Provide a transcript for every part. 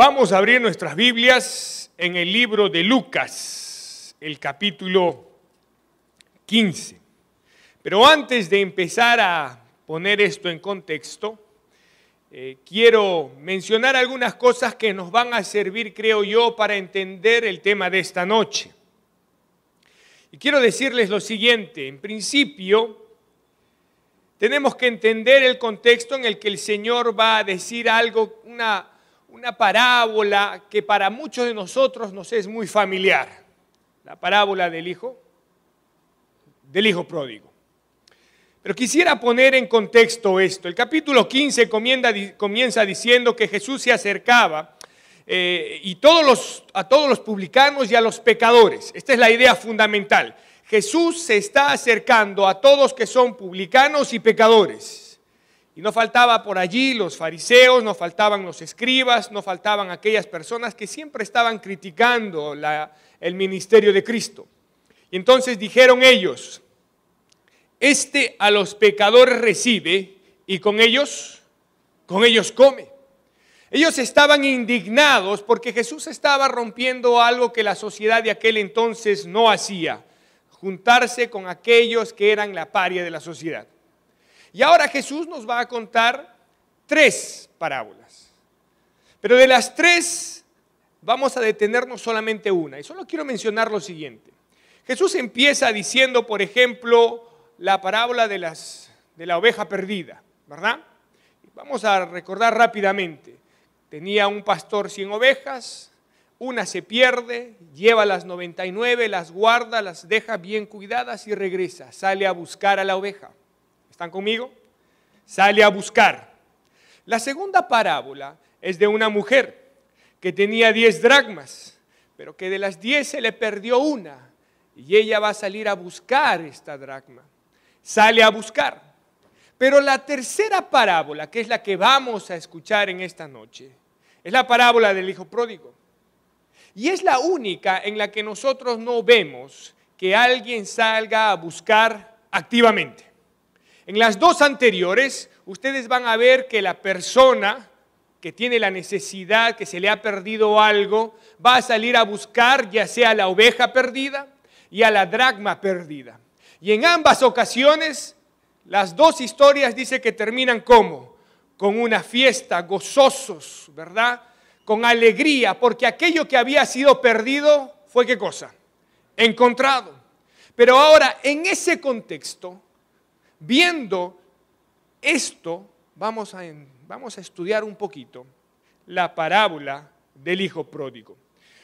Vamos a abrir nuestras Biblias en el libro de Lucas, el capítulo 15. Pero antes de empezar a poner esto en contexto, eh, quiero mencionar algunas cosas que nos van a servir, creo yo, para entender el tema de esta noche. Y quiero decirles lo siguiente, en principio, tenemos que entender el contexto en el que el Señor va a decir algo, una una parábola que para muchos de nosotros nos es muy familiar, la parábola del hijo, del hijo pródigo. Pero quisiera poner en contexto esto. El capítulo 15 comienza, diciendo que Jesús se acercaba eh, y todos los, a todos los publicanos y a los pecadores. Esta es la idea fundamental. Jesús se está acercando a todos que son publicanos y pecadores y no faltaba por allí los fariseos, no faltaban los escribas, no faltaban aquellas personas que siempre estaban criticando el ministerio de Cristo. Y entonces dijeron ellos, este a los pecadores recibe y con ellos, con ellos come. Ellos estaban indignados porque Jesús estaba rompiendo algo que la sociedad de aquel entonces no hacía, juntarse con aquellos que eran la paria de la sociedad. Y ahora Jesús nos va a contar tres parábolas. Pero de las tres vamos a detenernos solamente una. Y solo quiero mencionar lo siguiente. Jesús empieza diciendo, por ejemplo, la parábola de, las, de la oveja perdida, ¿verdad? Vamos a recordar rápidamente. Tenía un pastor 100 ovejas, una se pierde, lleva las 99, las guarda, las deja bien cuidadas y regresa, sale a buscar a la oveja. ¿Están conmigo? Sale a buscar. La segunda parábola es de una mujer que tenía 10 dracmas, pero que de las 10 se le perdió una y ella va a salir a buscar esta dracma. Sale a buscar. Pero la tercera parábola, que es la que vamos a escuchar en esta noche, es la parábola del hijo pródigo. Y es la única en la que nosotros no vemos que alguien salga a buscar activamente. En las dos anteriores, ustedes van a ver que la persona que tiene la necesidad, que se le ha perdido algo, va a salir a buscar ya sea a la oveja perdida y a la dracma perdida. Y en ambas ocasiones, las dos historias dice que terminan como? Con una fiesta, gozosos, ¿verdad? Con alegría, porque aquello que había sido perdido fue qué cosa? Encontrado. Pero ahora, en ese contexto, Viendo esto, vamos a, estudiar un poquito la parábola del Hijo Pródigo.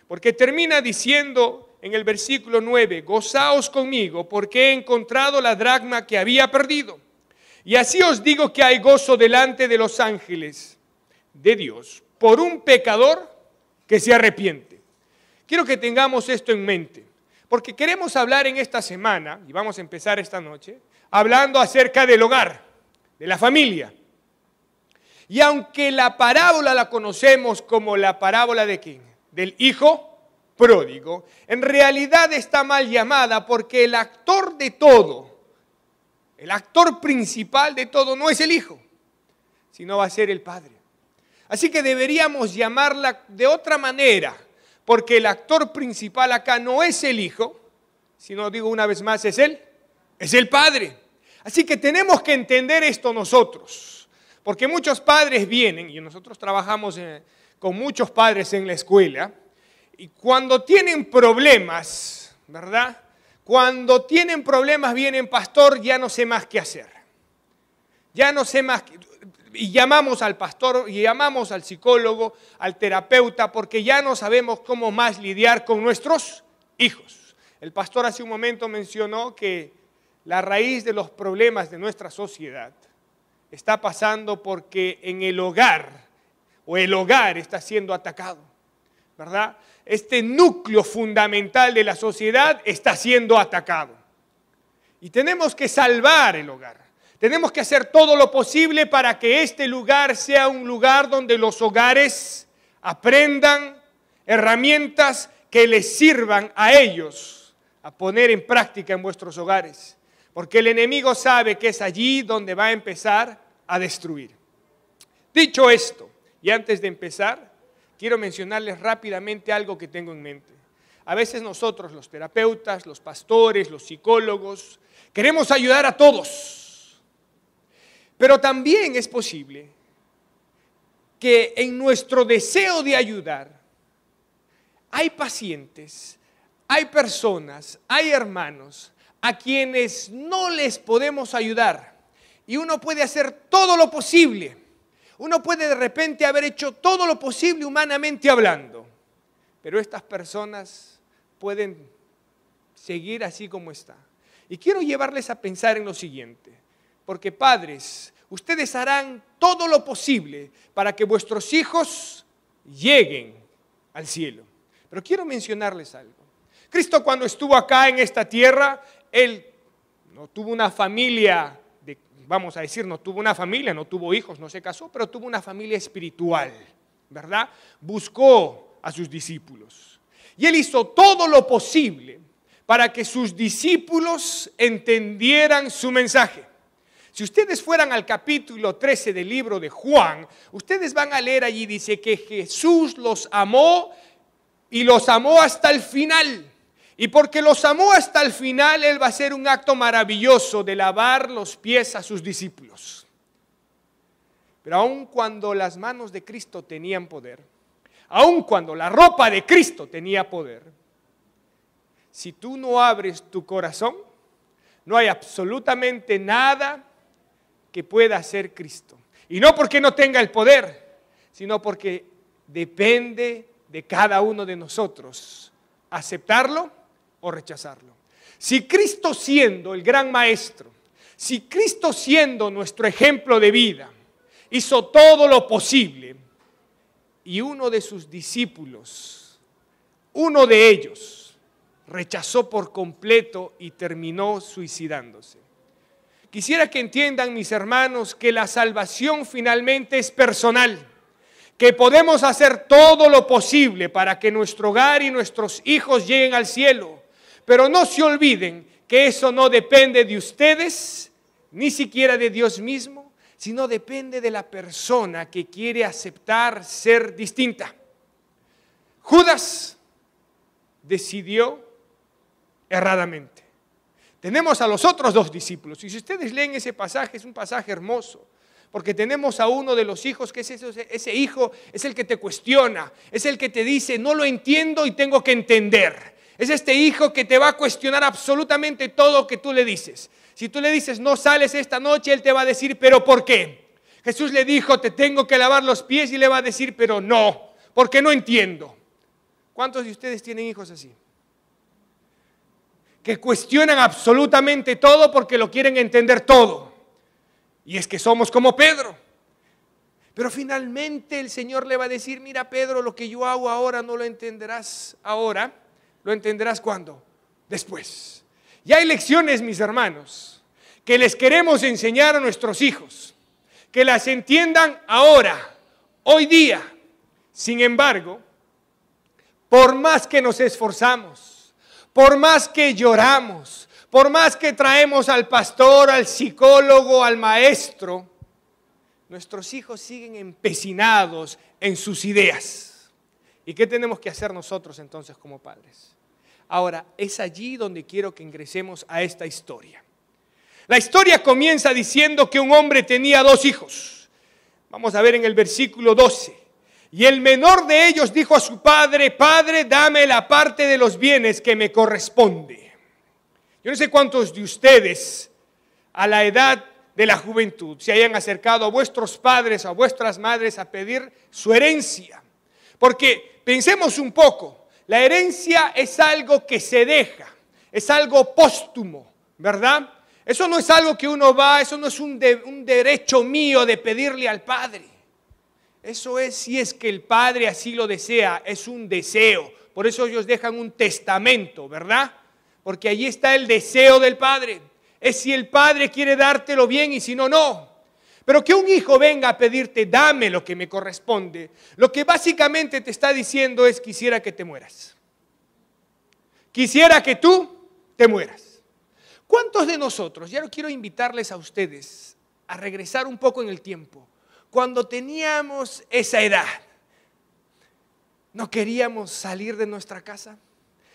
Porque termina diciendo en el versículo 9, gozaos conmigo porque he encontrado la dracma que había perdido. Y así os digo que hay gozo delante de los ángeles de Dios por un pecador que se arrepiente. Quiero que tengamos esto en mente, porque queremos hablar en esta semana, y vamos a empezar esta noche, hablando acerca del hogar, de la familia. Y aunque la parábola la conocemos como la parábola de quién? Del hijo pródigo, en realidad está mal llamada porque el actor de todo, el actor principal de todo no es el hijo, sino va a ser el padre. Así que deberíamos llamarla de otra manera, porque el actor principal acá no es el hijo, sino digo una vez más, es él, es el padre. Así que tenemos que entender esto nosotros, porque muchos padres vienen, y nosotros trabajamos eh, con muchos padres en la escuela, y cuando tienen problemas, ¿verdad? Cuando tienen problemas vienen, pastor, ya no sé más qué hacer. Ya no sé más, y llamamos al pastor, y llamamos al psicólogo, al terapeuta, porque ya no sabemos cómo más lidiar con nuestros hijos. El pastor hace un momento mencionó que la raíz de los problemas de nuestra sociedad está pasando porque en el hogar o el hogar está siendo atacado, ¿verdad? Este núcleo fundamental de la sociedad está siendo atacado. Y tenemos que salvar el hogar. Tenemos que hacer todo lo posible para que este lugar sea un lugar donde los hogares aprendan herramientas que les sirvan a ellos a poner en práctica en vuestros hogares porque el enemigo sabe que es allí donde va a empezar a destruir. Dicho esto, y antes de empezar, quiero mencionarles rápidamente algo que tengo en mente. A veces nosotros, los terapeutas, los pastores, los psicólogos, queremos ayudar a todos. Pero también es posible que en nuestro deseo de ayudar hay pacientes, hay personas, hay hermanos a quienes no les podemos ayudar. Y uno puede hacer todo lo posible. Uno puede de repente haber hecho todo lo posible humanamente hablando. Pero estas personas pueden seguir así como está. Y quiero llevarles a pensar en lo siguiente. Porque padres, ustedes harán todo lo posible para que vuestros hijos lleguen al cielo. Pero quiero mencionarles algo. Cristo cuando estuvo acá en esta tierra, él no tuvo una familia, vamos a decir, no tuvo una familia, no tuvo hijos, no se casó, pero tuvo una familia espiritual, ¿verdad? Buscó a sus discípulos. Y él hizo todo lo posible para que sus discípulos entendieran su mensaje. Si ustedes fueran al capítulo 13 del libro de Juan, ustedes van a leer allí, dice que Jesús los amó y los amó hasta el final. Y porque los amó hasta el final, Él va a hacer un acto maravilloso de lavar los pies a sus discípulos. Pero aun cuando las manos de Cristo tenían poder, aun cuando la ropa de Cristo tenía poder, si tú no abres tu corazón, no hay absolutamente nada que pueda hacer Cristo. Y no porque no tenga el poder, sino porque depende de cada uno de nosotros aceptarlo rechazarlo. Si Cristo siendo el gran maestro, si Cristo siendo nuestro ejemplo de vida, hizo todo lo posible y uno de sus discípulos, uno de ellos, rechazó por completo y terminó suicidándose. Quisiera que entiendan, mis hermanos, que la salvación finalmente es personal que podemos hacer todo lo posible para que nuestro hogar y nuestros hijos lleguen al cielo, pero no se olviden que eso no depende de ustedes, ni siquiera de Dios mismo, sino depende de la persona que quiere aceptar ser distinta. Judas decidió erradamente. Tenemos a los otros dos discípulos, y si ustedes leen ese pasaje, es un pasaje hermoso, porque tenemos a uno de los hijos, que es ese, ese hijo, es el que te cuestiona, es el que te dice, no lo entiendo y tengo que entender es este hijo que te va a cuestionar absolutamente todo que tú le dices. Si tú le dices, no sales esta noche, él te va a decir, pero ¿por qué? Jesús le dijo, te tengo que lavar los pies y le va a decir, pero no, porque no entiendo. ¿Cuántos de ustedes tienen hijos así? Que cuestionan absolutamente todo porque lo quieren entender todo. Y es que somos como Pedro. Pero finalmente el Señor le va a decir, mira Pedro, lo que yo hago ahora no lo entenderás ahora, lo entenderás cuando? Después. Y hay lecciones, mis hermanos, que les queremos enseñar a nuestros hijos, que las entiendan ahora, hoy día. Sin embargo, por más que nos esforzamos, por más que lloramos, por más que traemos al pastor, al psicólogo, al maestro, nuestros hijos siguen empecinados en sus ideas. ¿Y qué tenemos que hacer nosotros entonces como padres? Ahora, es allí donde quiero que ingresemos a esta historia. La historia comienza diciendo que un hombre tenía dos hijos. Vamos a ver en el versículo 12. Y el menor de ellos dijo a su padre, Padre, dame la parte de los bienes que me corresponde. Yo no sé cuántos de ustedes a la edad de la juventud se hayan acercado a vuestros padres, a vuestras madres a pedir su herencia. Porque pensemos un poco, la herencia es algo que se deja, es algo póstumo, ¿verdad? Eso no es algo que uno va, eso no es un, derecho mío de pedirle al Padre. Eso es si es que el Padre así lo desea, es un deseo. Por eso ellos dejan un testamento, ¿verdad? Porque allí está el deseo del Padre. Es si el Padre quiere dártelo bien y si no, no. Pero que un hijo venga a pedirte, dame lo que me corresponde, lo que básicamente te está diciendo es quisiera que te mueras. Quisiera que tú te mueras. ¿Cuántos de nosotros, ya lo quiero invitarles a ustedes a regresar un poco en el tiempo, cuando teníamos esa edad, no queríamos salir de nuestra casa?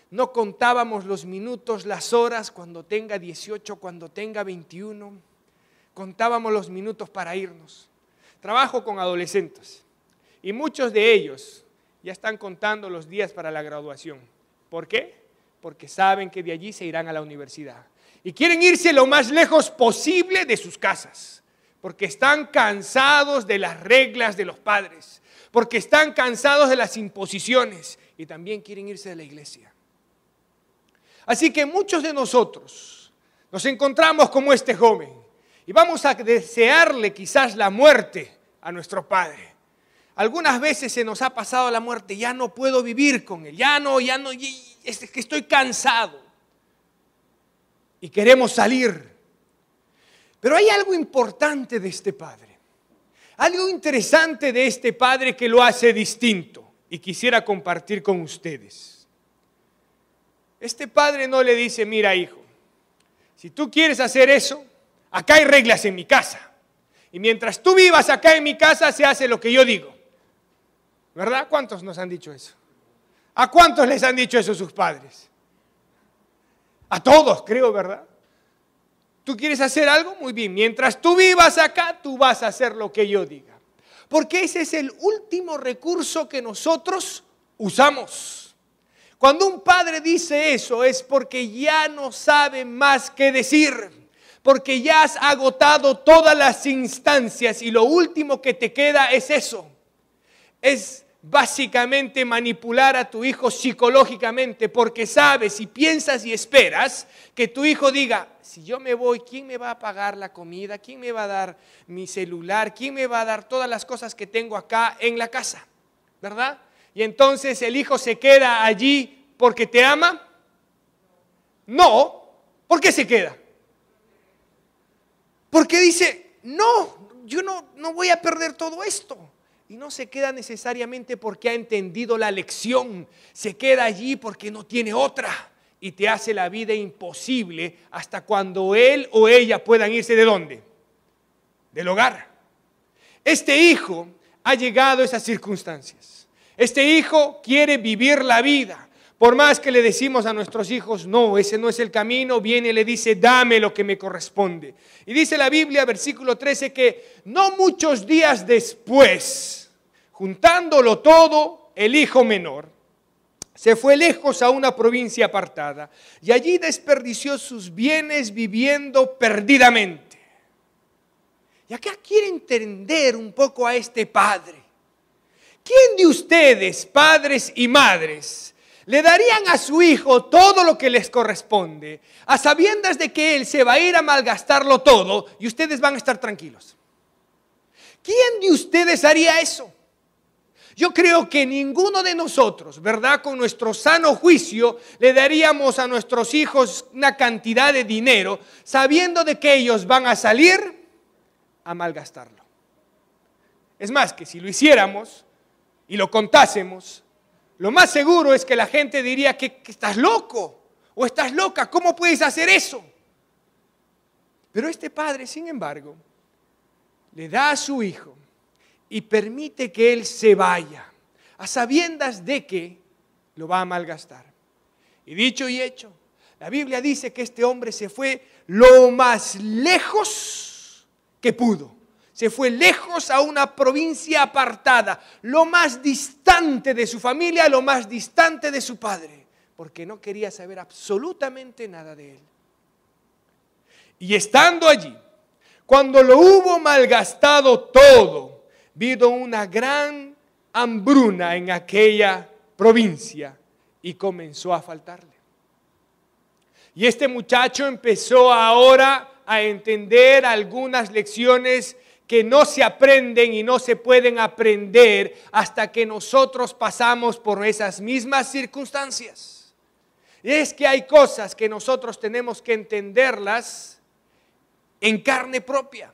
No contábamos los minutos, las horas, cuando tenga 18, cuando tenga 21 contábamos los minutos para irnos. Trabajo con adolescentes y muchos de ellos ya están contando los días para la graduación. ¿Por qué? Porque saben que de allí se irán a la universidad y quieren irse lo más lejos posible de sus casas, porque están cansados de las reglas de los padres, porque están cansados de las imposiciones y también quieren irse de la iglesia. Así que muchos de nosotros nos encontramos como este joven y vamos a desearle quizás la muerte a nuestro Padre. Algunas veces se nos ha pasado la muerte, ya no puedo vivir con Él, ya no, ya no, es que estoy cansado. Y queremos salir. Pero hay algo importante de este Padre, algo interesante de este Padre que lo hace distinto y quisiera compartir con ustedes. Este Padre no le dice, mira hijo, si tú quieres hacer eso, Acá hay reglas en mi casa. Y mientras tú vivas acá en mi casa, se hace lo que yo digo. ¿Verdad? ¿Cuántos nos han dicho eso? ¿A cuántos les han dicho eso sus padres? A todos, creo, ¿verdad? ¿Tú quieres hacer algo? Muy bien. Mientras tú vivas acá, tú vas a hacer lo que yo diga. Porque ese es el último recurso que nosotros usamos. Cuando un padre dice eso es porque ya no sabe más qué decir porque ya has agotado todas las instancias y lo último que te queda es eso. Es básicamente manipular a tu hijo psicológicamente porque sabes y piensas y esperas que tu hijo diga, si yo me voy, ¿quién me va a pagar la comida? ¿Quién me va a dar mi celular? ¿Quién me va a dar todas las cosas que tengo acá en la casa? ¿Verdad? Y entonces el hijo se queda allí porque te ama. No, ¿por qué se queda? Porque dice, no, yo no, no voy a perder todo esto. Y no se queda necesariamente porque ha entendido la lección, se queda allí porque no tiene otra y te hace la vida imposible hasta cuando él o ella puedan irse de dónde? Del hogar. Este hijo ha llegado a esas circunstancias. Este hijo quiere vivir la vida. Por más que le decimos a nuestros hijos, no, ese no es el camino, viene y le dice, dame lo que me corresponde. Y dice la Biblia, versículo 13, que no muchos días después, juntándolo todo, el hijo menor se fue lejos a una provincia apartada y allí desperdició sus bienes viviendo perdidamente. Y acá quiere entender un poco a este padre. ¿Quién de ustedes, padres y madres, le darían a su hijo todo lo que les corresponde, a sabiendas de que él se va a ir a malgastarlo todo y ustedes van a estar tranquilos. ¿Quién de ustedes haría eso? Yo creo que ninguno de nosotros, ¿verdad? Con nuestro sano juicio, le daríamos a nuestros hijos una cantidad de dinero sabiendo de que ellos van a salir a malgastarlo. Es más, que si lo hiciéramos y lo contásemos, lo más seguro es que la gente diría que, estás loco o estás loca, ¿cómo puedes hacer eso? Pero este padre, sin embargo, le da a su hijo y permite que él se vaya, a sabiendas de que lo va a malgastar. Y dicho y hecho, la Biblia dice que este hombre se fue lo más lejos que pudo. Se fue lejos a una provincia apartada, lo más distante de su familia, lo más distante de su padre, porque no quería saber absolutamente nada de él. Y estando allí, cuando lo hubo malgastado todo, vino una gran hambruna en aquella provincia y comenzó a faltarle. Y este muchacho empezó ahora a entender algunas lecciones que no se aprenden y no se pueden aprender hasta que nosotros pasamos por esas mismas circunstancias. Y es que hay cosas que nosotros tenemos que entenderlas en carne propia.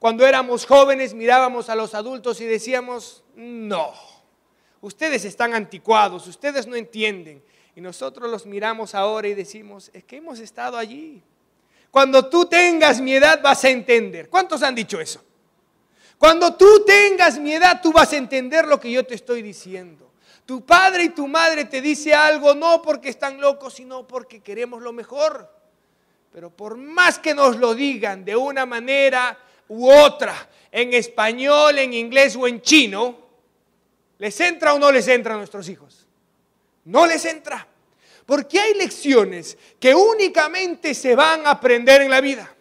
Cuando éramos jóvenes mirábamos a los adultos y decíamos, no, ustedes están anticuados, ustedes no entienden. Y nosotros los miramos ahora y decimos, es que hemos estado allí. Cuando tú tengas mi edad vas a entender. ¿Cuántos han dicho eso? Cuando tú tengas mi edad, tú vas a entender lo que yo te estoy diciendo. Tu padre y tu madre te dice algo no porque están locos, sino porque queremos lo mejor. Pero por más que nos lo digan de una manera u otra, en español, en inglés o en chino, ¿les entra o no les entra a nuestros hijos? No les entra. Porque hay lecciones que únicamente se van a aprender en la vida.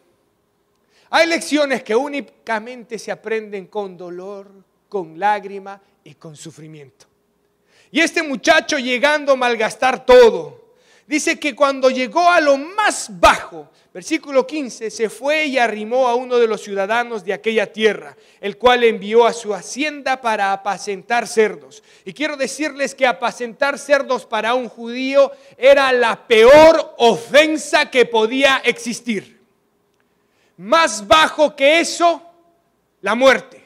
Hay lecciones que únicamente se aprenden con dolor, con lágrima y con sufrimiento. Y este muchacho llegando a malgastar todo, dice que cuando llegó a lo más bajo, versículo 15, se fue y arrimó a uno de los ciudadanos de aquella tierra, el cual envió a su hacienda para apacentar cerdos. Y quiero decirles que apacentar cerdos para un judío era la peor ofensa que podía existir más bajo que eso, la muerte.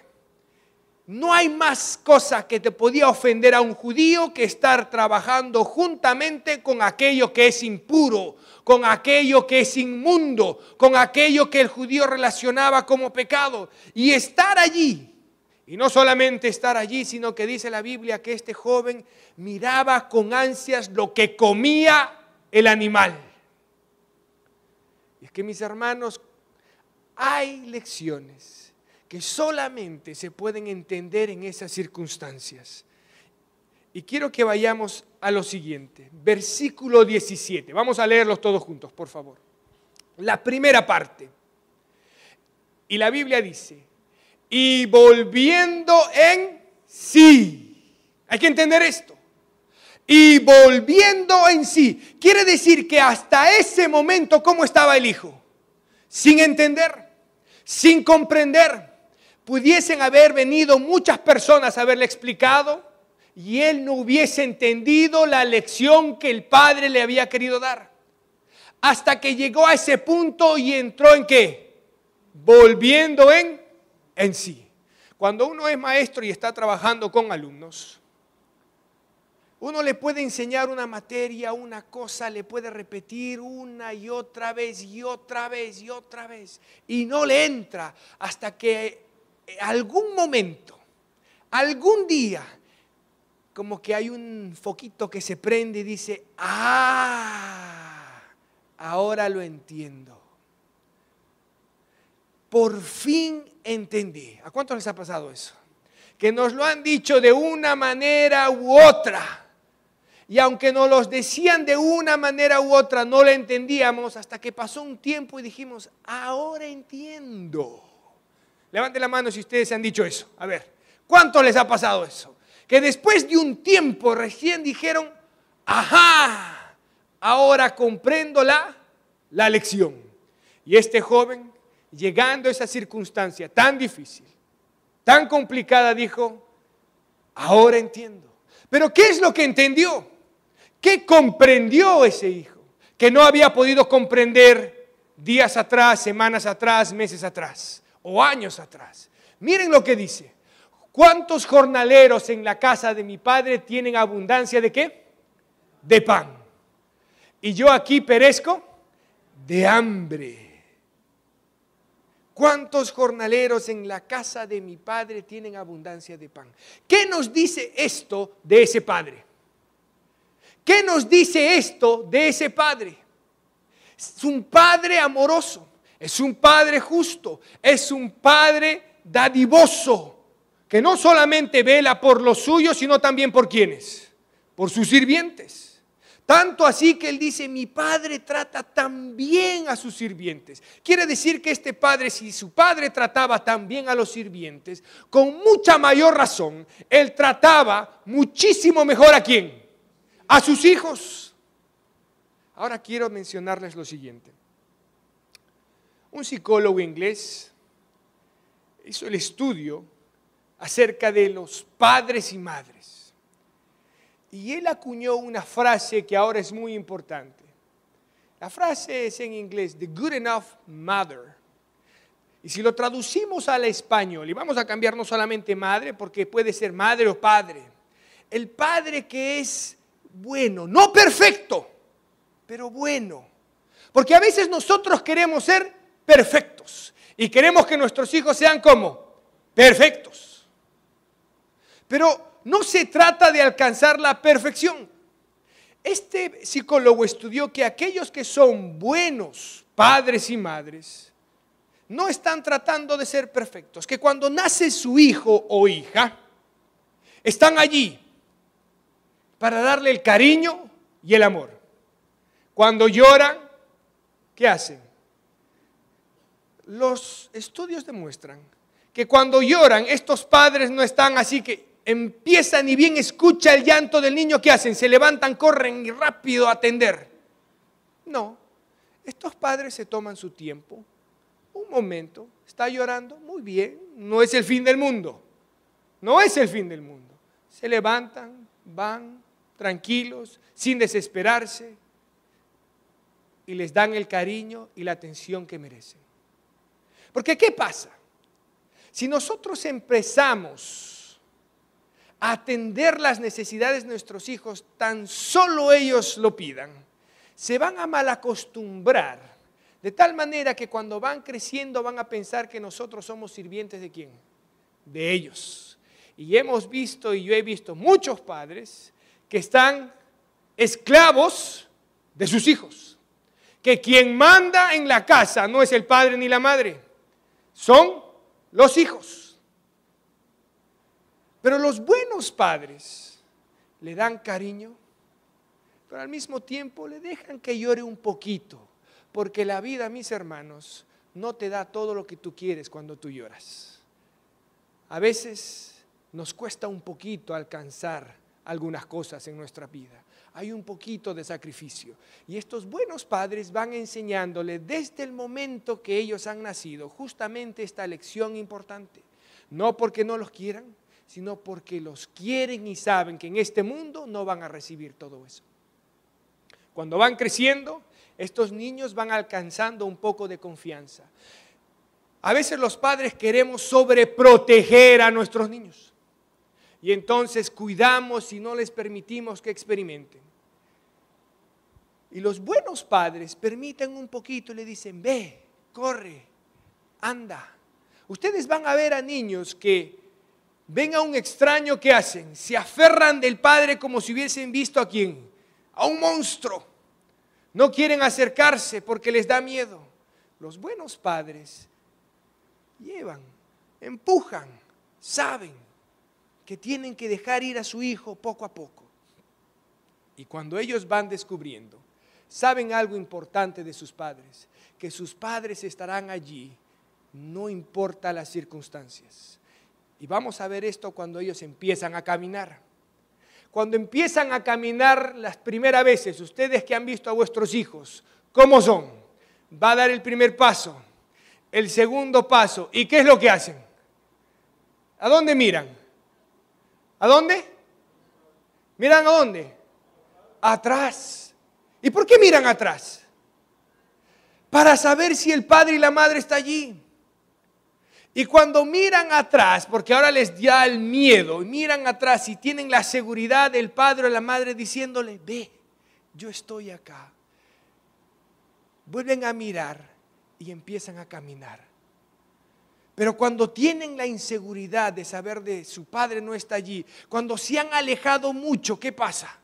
No hay más cosa que te podía ofender a un judío que estar trabajando juntamente con aquello que es impuro, con aquello que es inmundo, con aquello que el judío relacionaba como pecado. Y estar allí, y no solamente estar allí, sino que dice la Biblia que este joven miraba con ansias lo que comía el animal. Y es que mis hermanos, hay lecciones que solamente se pueden entender en esas circunstancias. Y quiero que vayamos a lo siguiente, versículo 17. Vamos a leerlos todos juntos, por favor. La primera parte. Y la Biblia dice, y volviendo en sí. Hay que entender esto. Y volviendo en sí. Quiere decir que hasta ese momento, ¿cómo estaba el hijo? Sin entender sin comprender. Pudiesen haber venido muchas personas a haberle explicado y él no hubiese entendido la lección que el Padre le había querido dar. Hasta que llegó a ese punto y entró en qué? Volviendo en, en sí. Cuando uno es maestro y está trabajando con alumnos, uno le puede enseñar una materia, una cosa, le puede repetir una y otra vez y otra vez y otra vez. Y no le entra hasta que eh, algún momento, algún día, como que hay un foquito que se prende y dice, ah, ahora lo entiendo. Por fin entendí. ¿A cuántos les ha pasado eso? Que nos lo han dicho de una manera u otra y aunque nos los decían de una manera u otra, no la entendíamos hasta que pasó un tiempo y dijimos, ahora entiendo. Levante la mano si ustedes han dicho eso. A ver, ¿cuánto les ha pasado eso? Que después de un tiempo recién dijeron, ajá, ahora comprendo la, la lección. Y este joven, llegando a esa circunstancia tan difícil, tan complicada, dijo, ahora entiendo. Pero ¿qué es lo que entendió? ¿Qué comprendió ese hijo que no había podido comprender días atrás, semanas atrás, meses atrás o años atrás? Miren lo que dice. ¿Cuántos jornaleros en la casa de mi padre tienen abundancia de qué? De pan. Y yo aquí perezco de hambre. ¿Cuántos jornaleros en la casa de mi padre tienen abundancia de pan? ¿Qué nos dice esto de ese padre? ¿Qué nos dice esto de ese Padre? Es un Padre amoroso, es un Padre justo, es un Padre dadivoso, que no solamente vela por los suyos, sino también por quienes, por sus sirvientes. Tanto así que él dice, mi padre trata tan bien a sus sirvientes. Quiere decir que este padre, si su padre trataba tan bien a los sirvientes, con mucha mayor razón, él trataba muchísimo mejor a quién? a sus hijos. Ahora quiero mencionarles lo siguiente. Un psicólogo inglés hizo el estudio acerca de los padres y madres. Y él acuñó una frase que ahora es muy importante. La frase es en inglés, the good enough mother. Y si lo traducimos al español, y vamos a cambiar no solamente madre, porque puede ser madre o padre, el padre que es bueno, no perfecto, pero bueno. Porque a veces nosotros queremos ser perfectos y queremos que nuestros hijos sean como perfectos. Pero no se trata de alcanzar la perfección. Este psicólogo estudió que aquellos que son buenos padres y madres no están tratando de ser perfectos, que cuando nace su hijo o hija, están allí para darle el cariño y el amor. Cuando lloran, ¿qué hacen? Los estudios demuestran que cuando lloran, estos padres no están así que empiezan y bien escucha el llanto del niño, ¿qué hacen? Se levantan, corren y rápido a atender. No, estos padres se toman su tiempo, un momento, está llorando, muy bien, no es el fin del mundo, no es el fin del mundo. Se levantan, van, tranquilos, sin desesperarse, y les dan el cariño y la atención que merecen. Porque ¿qué pasa? Si nosotros empezamos a atender las necesidades de nuestros hijos, tan solo ellos lo pidan, se van a malacostumbrar, de tal manera que cuando van creciendo van a pensar que nosotros somos sirvientes de quién? De ellos. Y hemos visto, y yo he visto muchos padres que están esclavos de sus hijos, que quien manda en la casa no es el padre ni la madre, son los hijos. Pero los buenos padres le dan cariño, pero al mismo tiempo le dejan que llore un poquito, porque la vida, mis hermanos, no te da todo lo que tú quieres cuando tú lloras. A veces nos cuesta un poquito alcanzar algunas cosas en nuestra vida. Hay un poquito de sacrificio. Y estos buenos padres van enseñándole desde el momento que ellos han nacido justamente esta lección importante. No porque no los quieran, sino porque los quieren y saben que en este mundo no van a recibir todo eso. Cuando van creciendo, estos niños van alcanzando un poco de confianza. A veces los padres queremos sobreproteger a nuestros niños y entonces cuidamos y no les permitimos que experimenten. Y los buenos padres permiten un poquito y le dicen, ve, corre, anda. Ustedes van a ver a niños que ven a un extraño que hacen, se aferran del padre como si hubiesen visto a quién, a un monstruo. No quieren acercarse porque les da miedo. Los buenos padres llevan, empujan, saben que tienen que dejar ir a su hijo poco a poco. Y cuando ellos van descubriendo, saben algo importante de sus padres, que sus padres estarán allí, no importa las circunstancias. Y vamos a ver esto cuando ellos empiezan a caminar. Cuando empiezan a caminar las primeras veces, ustedes que han visto a vuestros hijos, ¿cómo son? Va a dar el primer paso, el segundo paso. ¿Y qué es lo que hacen? ¿A dónde miran? ¿A dónde? ¿Miran a dónde? Atrás. ¿Y por qué miran atrás? Para saber si el padre y la madre está allí. Y cuando miran atrás, porque ahora les da el miedo, y miran atrás y tienen la seguridad del padre o la madre diciéndole, ve, yo estoy acá. Vuelven a mirar y empiezan a caminar. Pero cuando tienen la inseguridad de saber de su padre no está allí, cuando se han alejado mucho, ¿qué pasa?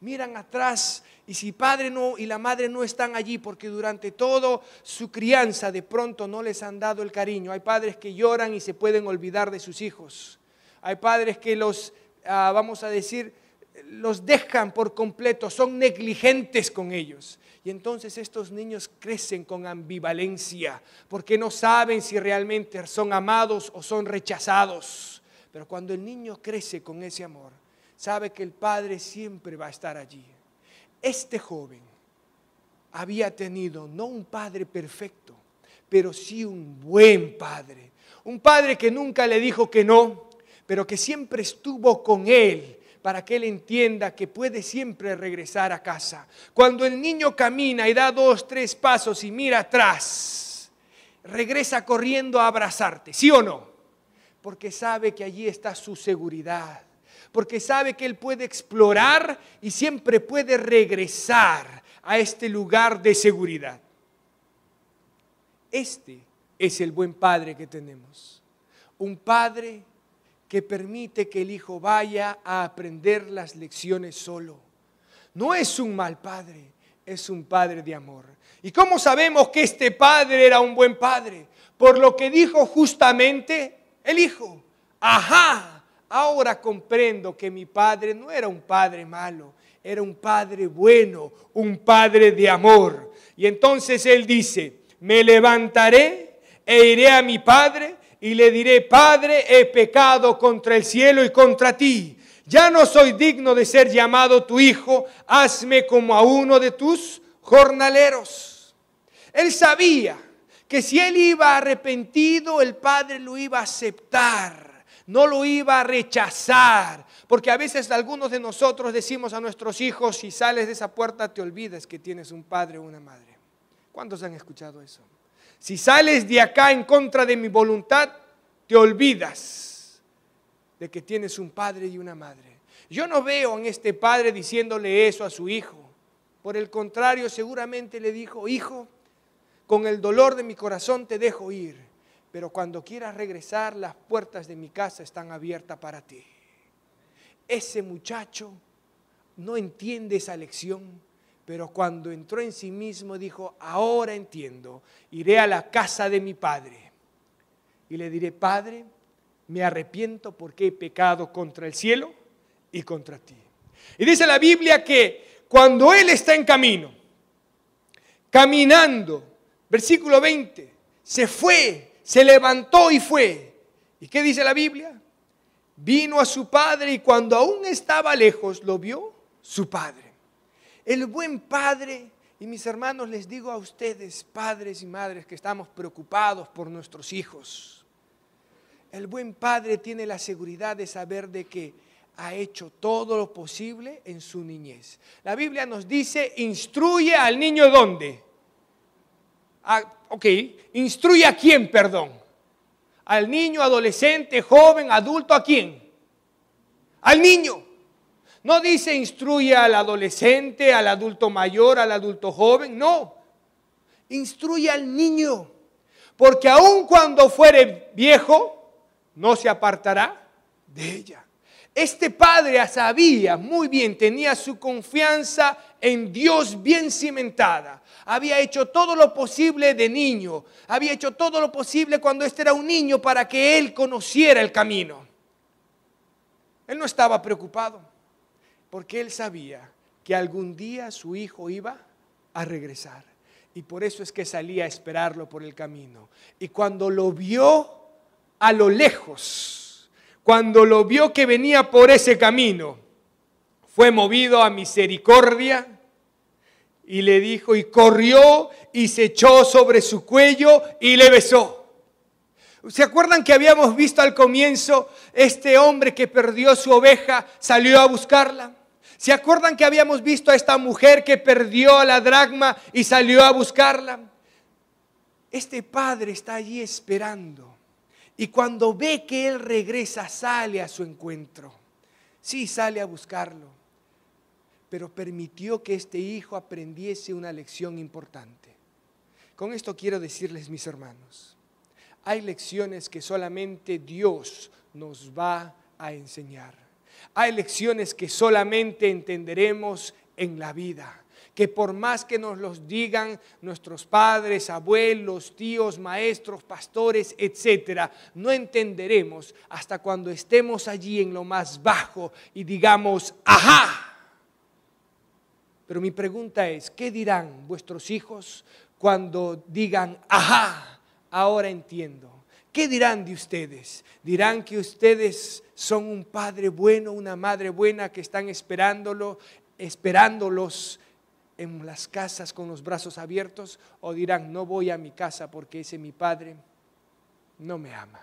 Miran atrás y si padre no y la madre no están allí porque durante todo su crianza de pronto no les han dado el cariño. Hay padres que lloran y se pueden olvidar de sus hijos. Hay padres que los, ah, vamos a decir, los dejan por completo, son negligentes con ellos. Y entonces estos niños crecen con ambivalencia, porque no saben si realmente son amados o son rechazados. Pero cuando el niño crece con ese amor, sabe que el Padre siempre va a estar allí. Este joven había tenido no un Padre perfecto, pero sí un buen Padre. Un Padre que nunca le dijo que no, pero que siempre estuvo con él para que él entienda que puede siempre regresar a casa. Cuando el niño camina y da dos, tres pasos y mira atrás, regresa corriendo a abrazarte, ¿sí o no? Porque sabe que allí está su seguridad, porque sabe que él puede explorar y siempre puede regresar a este lugar de seguridad. Este es el buen padre que tenemos. Un padre que permite que el hijo vaya a aprender las lecciones solo. No es un mal padre, es un padre de amor. ¿Y cómo sabemos que este padre era un buen padre? Por lo que dijo justamente el hijo. Ajá, ahora comprendo que mi padre no era un padre malo, era un padre bueno, un padre de amor. Y entonces él dice, me levantaré e iré a mi padre y le diré, Padre, he pecado contra el cielo y contra ti. Ya no soy digno de ser llamado tu hijo, hazme como a uno de tus jornaleros. Él sabía que si él iba arrepentido, el Padre lo iba a aceptar, no lo iba a rechazar. Porque a veces algunos de nosotros decimos a nuestros hijos, si sales de esa puerta te olvidas que tienes un padre o una madre. ¿Cuántos han escuchado eso? Si sales de acá en contra de mi voluntad, te olvidas de que tienes un padre y una madre. Yo no veo en este padre diciéndole eso a su hijo. Por el contrario, seguramente le dijo, hijo, con el dolor de mi corazón te dejo ir, pero cuando quieras regresar, las puertas de mi casa están abiertas para ti. Ese muchacho no entiende esa lección pero cuando entró en sí mismo dijo, ahora entiendo, iré a la casa de mi padre y le diré, Padre, me arrepiento porque he pecado contra el cielo y contra ti. Y dice la Biblia que cuando Él está en camino, caminando, versículo 20, se fue, se levantó y fue. ¿Y qué dice la Biblia? Vino a su padre y cuando aún estaba lejos lo vio su padre. El buen padre, y mis hermanos les digo a ustedes, padres y madres que estamos preocupados por nuestros hijos, el buen padre tiene la seguridad de saber de que ha hecho todo lo posible en su niñez. La Biblia nos dice, instruye al niño dónde. Ah, ok, instruye a quién, perdón. Al niño, adolescente, joven, adulto, ¿a quién? Al niño. No dice instruye al adolescente, al adulto mayor, al adulto joven, no. Instruye al niño, porque aun cuando fuere viejo, no se apartará de ella. Este padre sabía muy bien, tenía su confianza en Dios bien cimentada. Había hecho todo lo posible de niño, había hecho todo lo posible cuando este era un niño para que él conociera el camino. Él no estaba preocupado porque él sabía que algún día su hijo iba a regresar. Y por eso es que salía a esperarlo por el camino. Y cuando lo vio a lo lejos, cuando lo vio que venía por ese camino, fue movido a misericordia y le dijo, y corrió y se echó sobre su cuello y le besó. ¿Se acuerdan que habíamos visto al comienzo este hombre que perdió su oveja, salió a buscarla? ¿Se acuerdan que habíamos visto a esta mujer que perdió la dragma y salió a buscarla? Este padre está allí esperando y cuando ve que él regresa sale a su encuentro. Sí, sale a buscarlo, pero permitió que este hijo aprendiese una lección importante. Con esto quiero decirles, mis hermanos, hay lecciones que solamente Dios nos va a enseñar. Hay lecciones que solamente entenderemos en la vida que por más que nos los digan nuestros padres, abuelos, tíos, maestros, pastores, etcétera, no entenderemos hasta cuando estemos allí en lo más bajo y digamos, ajá. Pero mi pregunta es, ¿qué dirán vuestros hijos cuando digan, ajá, ahora entiendo? ¿Qué dirán de ustedes? ¿Dirán que ustedes son un padre bueno, una madre buena que están esperándolo, esperándolos en las casas con los brazos abiertos? ¿O dirán, no voy a mi casa porque ese mi padre no me ama?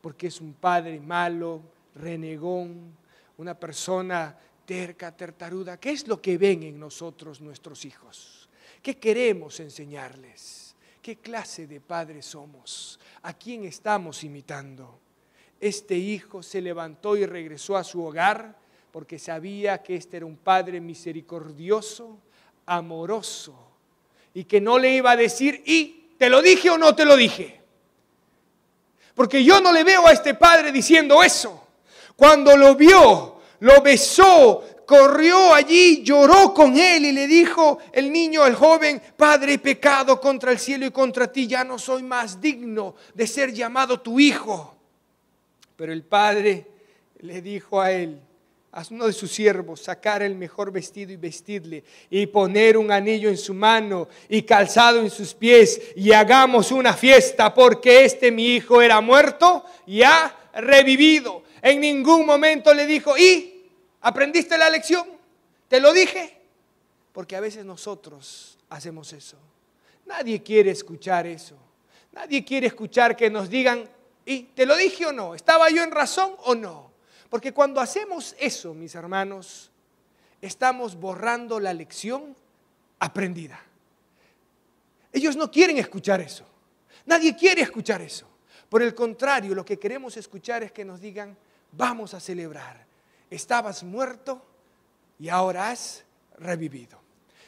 Porque es un padre malo, renegón, una persona terca, tertaruda. ¿Qué es lo que ven en nosotros nuestros hijos? ¿Qué queremos enseñarles? clase de padre somos? ¿A quién estamos imitando? Este hijo se levantó y regresó a su hogar porque sabía que este era un padre misericordioso, amoroso, y que no le iba a decir, y te lo dije o no te lo dije. Porque yo no le veo a este padre diciendo eso. Cuando lo vio, lo besó, corrió allí, lloró con él y le dijo el niño, el joven, Padre, he pecado contra el cielo y contra ti, ya no soy más digno de ser llamado tu hijo. Pero el padre le dijo a él, haz uno de sus siervos sacar el mejor vestido y vestirle, y poner un anillo en su mano y calzado en sus pies, y hagamos una fiesta, porque este mi hijo era muerto y ha revivido. En ningún momento le dijo, y ¿Aprendiste la lección? ¿Te lo dije? Porque a veces nosotros hacemos eso. Nadie quiere escuchar eso. Nadie quiere escuchar que nos digan, ¿y te lo dije o no? ¿Estaba yo en razón o no? Porque cuando hacemos eso, mis hermanos, estamos borrando la lección aprendida. Ellos no quieren escuchar eso. Nadie quiere escuchar eso. Por el contrario, lo que queremos escuchar es que nos digan, vamos a celebrar, estabas muerto y ahora has revivido.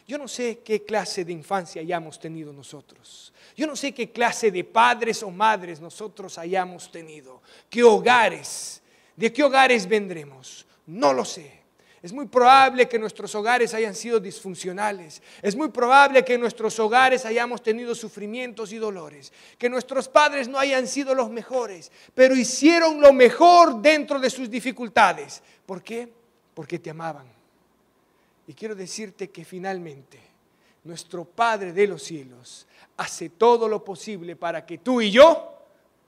Yo no sé qué clase de infancia hayamos tenido nosotros. Yo no sé qué clase de padres o madres nosotros hayamos tenido. ¿Qué hogares? ¿De qué hogares vendremos? No lo sé. Es muy probable que nuestros hogares hayan sido disfuncionales. Es muy probable que nuestros hogares hayamos tenido sufrimientos y dolores. Que nuestros padres no hayan sido los mejores, pero hicieron lo mejor dentro de sus dificultades. ¿Por qué? Porque te amaban. Y quiero decirte que finalmente nuestro Padre de los cielos hace todo lo posible para que tú y yo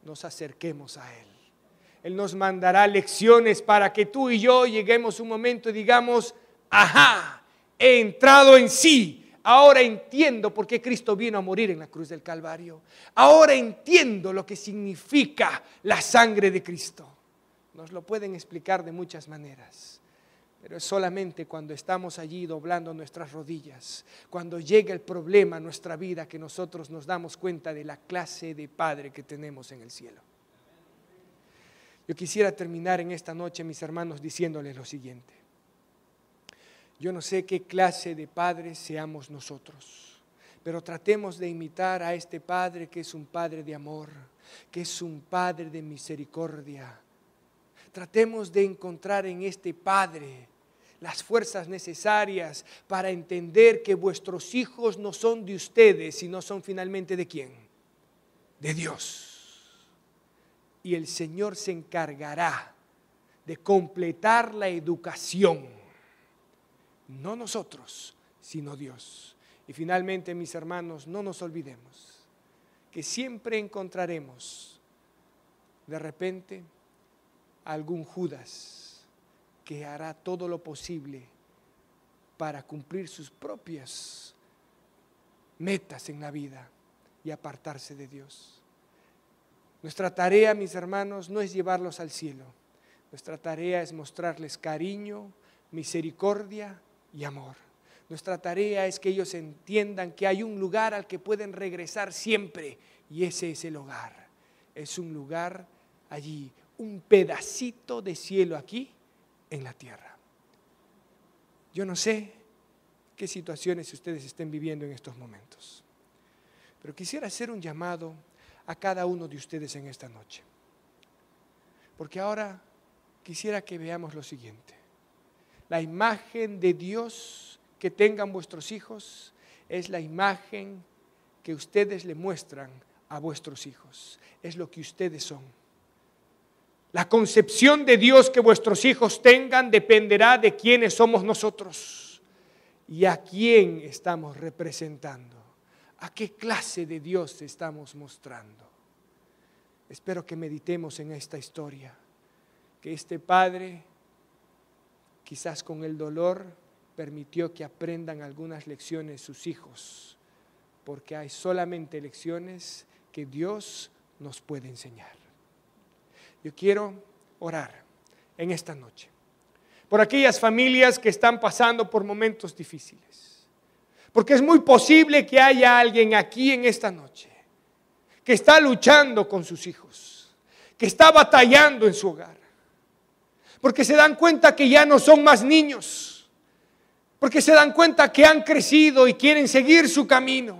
nos acerquemos a Él. Él nos mandará lecciones para que tú y yo lleguemos un momento y digamos, ajá, he entrado en sí. Ahora entiendo por qué Cristo vino a morir en la cruz del Calvario. Ahora entiendo lo que significa la sangre de Cristo. Nos lo pueden explicar de muchas maneras. Pero es solamente cuando estamos allí doblando nuestras rodillas, cuando llega el problema a nuestra vida, que nosotros nos damos cuenta de la clase de Padre que tenemos en el cielo. Yo quisiera terminar en esta noche, mis hermanos, diciéndoles lo siguiente. Yo no sé qué clase de Padre seamos nosotros, pero tratemos de imitar a este Padre que es un Padre de amor, que es un Padre de misericordia, Tratemos de encontrar en este Padre las fuerzas necesarias para entender que vuestros hijos no son de ustedes, sino son finalmente de quién? De Dios. Y el Señor se encargará de completar la educación. No nosotros, sino Dios. Y finalmente, mis hermanos, no nos olvidemos que siempre encontraremos de repente algún Judas que hará todo lo posible para cumplir sus propias metas en la vida y apartarse de Dios. Nuestra tarea, mis hermanos, no es llevarlos al cielo. Nuestra tarea es mostrarles cariño, misericordia y amor. Nuestra tarea es que ellos entiendan que hay un lugar al que pueden regresar siempre y ese es el hogar. Es un lugar allí un pedacito de cielo aquí en la tierra. Yo no sé qué situaciones ustedes estén viviendo en estos momentos, pero quisiera hacer un llamado a cada uno de ustedes en esta noche. Porque ahora quisiera que veamos lo siguiente. La imagen de Dios que tengan vuestros hijos es la imagen que ustedes le muestran a vuestros hijos. Es lo que ustedes son. La concepción de Dios que vuestros hijos tengan dependerá de quiénes somos nosotros y a quién estamos representando, a qué clase de Dios estamos mostrando. Espero que meditemos en esta historia, que este Padre, quizás con el dolor, permitió que aprendan algunas lecciones sus hijos, porque hay solamente lecciones que Dios nos puede enseñar. Yo quiero orar en esta noche por aquellas familias que están pasando por momentos difíciles. Porque es muy posible que haya alguien aquí en esta noche que está luchando con sus hijos, que está batallando en su hogar. Porque se dan cuenta que ya no son más niños. Porque se dan cuenta que han crecido y quieren seguir su camino.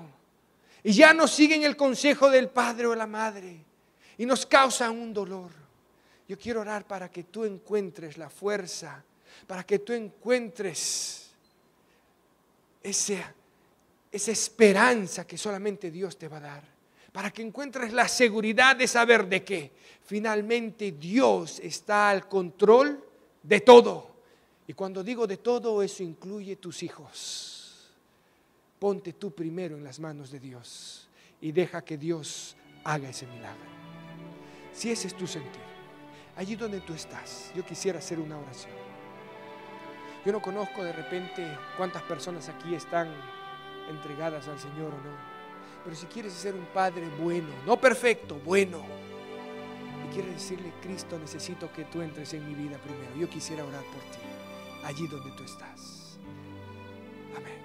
Y ya no siguen el consejo del padre o la madre. Y nos causa un dolor. Yo quiero orar para que tú encuentres la fuerza, para que tú encuentres esa, esa esperanza que solamente Dios te va a dar, para que encuentres la seguridad de saber de que finalmente Dios está al control de todo. Y cuando digo de todo, eso incluye tus hijos. Ponte tú primero en las manos de Dios y deja que Dios haga ese milagro. Si ese es tu sentido allí donde tú estás, yo quisiera hacer una oración. Yo no conozco de repente cuántas personas aquí están entregadas al Señor o no. Pero si quieres ser un padre bueno, no perfecto, bueno, y quieres decirle, Cristo, necesito que tú entres en mi vida primero. Yo quisiera orar por ti, allí donde tú estás. Amén.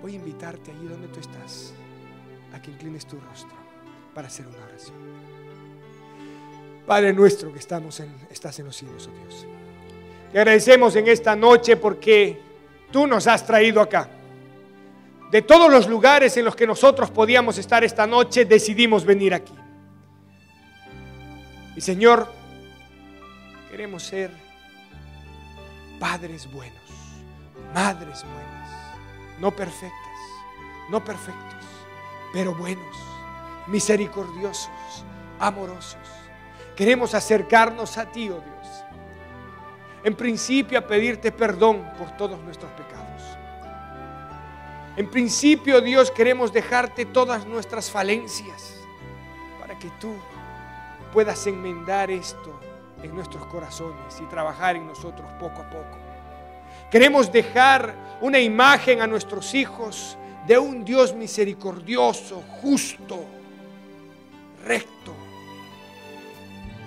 Voy a invitarte allí donde tú estás a que inclines tu rostro para hacer una oración. Padre nuestro que estamos en, estás en los cielos, oh Dios. Te agradecemos en esta noche porque tú nos has traído acá. De todos los lugares en los que nosotros podíamos estar esta noche, decidimos venir aquí. Y Señor, queremos ser padres buenos, madres buenas, no perfectas, no perfectos, pero buenos, misericordiosos, amorosos Queremos acercarnos a ti, oh Dios. En principio a pedirte perdón por todos nuestros pecados. En principio, Dios, queremos dejarte todas nuestras falencias para que tú puedas enmendar esto en nuestros corazones y trabajar en nosotros poco a poco. Queremos dejar una imagen a nuestros hijos de un Dios misericordioso, justo, recto,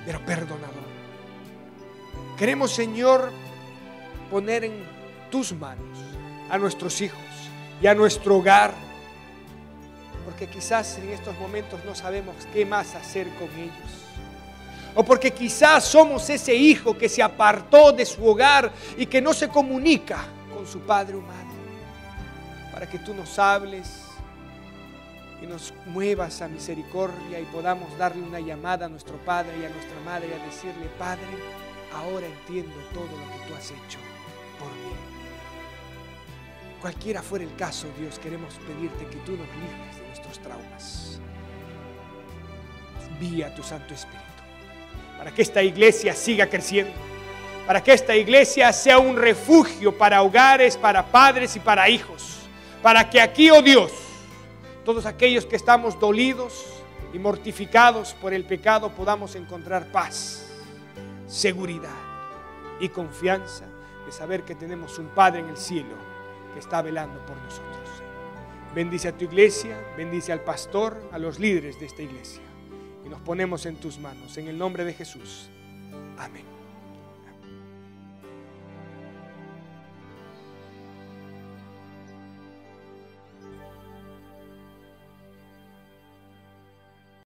pero perdonador. Queremos, Señor, poner en tus manos a nuestros hijos y a nuestro hogar, porque quizás en estos momentos no sabemos qué más hacer con ellos. O porque quizás somos ese hijo que se apartó de su hogar y que no se comunica con su padre o madre. Para que tú nos hables, y nos muevas a misericordia y podamos darle una llamada a nuestro Padre y a nuestra Madre a decirle, Padre, ahora entiendo todo lo que tú has hecho por mí. Cualquiera fuera el caso, Dios, queremos pedirte que tú nos libres de nuestros traumas. Vía tu Santo Espíritu, para que esta iglesia siga creciendo, para que esta iglesia sea un refugio para hogares, para padres y para hijos, para que aquí, oh Dios, todos aquellos que estamos dolidos y mortificados por el pecado podamos encontrar paz, seguridad y confianza de saber que tenemos un Padre en el cielo que está velando por nosotros. Bendice a tu iglesia, bendice al pastor, a los líderes de esta iglesia. Y nos ponemos en tus manos, en el nombre de Jesús. Amén.